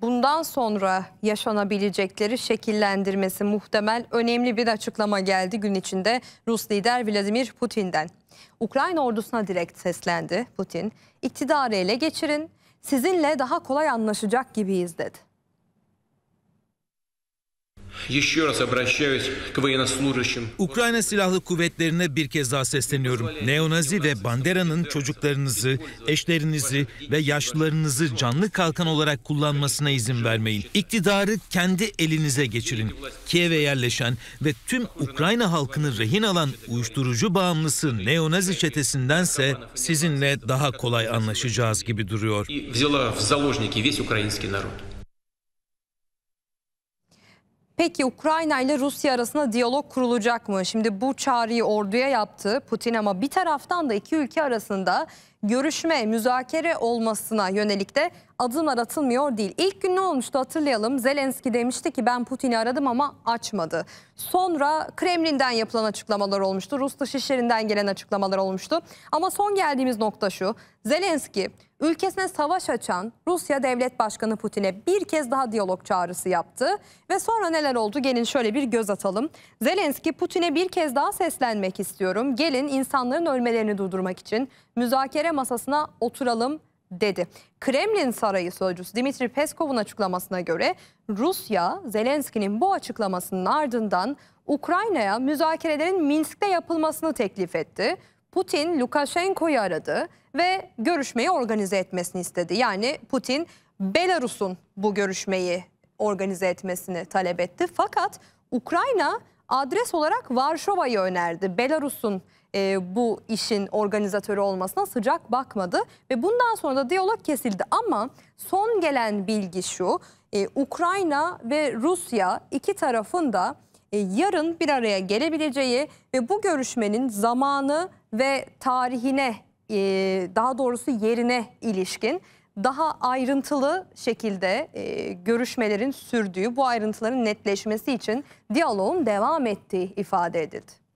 bundan sonra yaşanabilecekleri şekillendirmesi muhtemel önemli bir açıklama geldi gün içinde Rus lider Vladimir Putin'den. Ukrayna ordusuna direkt seslendi Putin. İktidarı ele geçirin, sizinle daha kolay anlaşacak gibiyiz dedi. Ukrayna Silahlı Kuvvetlerine bir kez daha sesleniyorum. Neonazi ve Bandera'nın çocuklarınızı, eşlerinizi ve yaşlılarınızı canlı kalkan olarak kullanmasına izin vermeyin. İktidarı kendi elinize geçirin. Kiev'e yerleşen ve tüm Ukrayna halkını rehin alan uyuşturucu bağımlısı neonazi çetesindense sizinle daha kolay anlaşacağız gibi duruyor. Peki Ukrayna ile Rusya arasında diyalog kurulacak mı? Şimdi bu çağrıyı orduya yaptı Putin ama bir taraftan da iki ülke arasında görüşme, müzakere olmasına yönelik de adımlar atılmıyor değil. İlk gün ne olmuştu hatırlayalım. Zelenski demişti ki ben Putin'i aradım ama açmadı. Sonra Kremlin'den yapılan açıklamalar olmuştu. Rus dışişlerinden gelen açıklamalar olmuştu. Ama son geldiğimiz nokta şu. Zelenski ülkesine savaş açan Rusya Devlet Başkanı Putin'e bir kez daha diyalog çağrısı yaptı. Ve sonra neler oldu gelin şöyle bir göz atalım. Zelenski Putin'e bir kez daha seslenmek istiyorum. Gelin insanların ölmelerini durdurmak için müzakere masasına oturalım dedi. Kremlin Sarayı Sözcüsü Dimitri Peskov'un açıklamasına göre Rusya Zelenski'nin bu açıklamasının ardından Ukrayna'ya müzakerelerin Minsk'te yapılmasını teklif etti. Putin Lukashenko'yu aradı ve görüşmeyi organize etmesini istedi. Yani Putin Belarus'un bu görüşmeyi organize etmesini talep etti. Fakat Ukrayna adres olarak Varşova'yı önerdi. Belarus'un e, bu işin organizatörü olmasına sıcak bakmadı ve bundan sonra da diyalog kesildi. Ama son gelen bilgi şu, e, Ukrayna ve Rusya iki tarafın da e, yarın bir araya gelebileceği ve bu görüşmenin zamanı ve tarihine e, daha doğrusu yerine ilişkin daha ayrıntılı şekilde e, görüşmelerin sürdüğü, bu ayrıntıların netleşmesi için diyaloğun devam ettiği ifade edildi.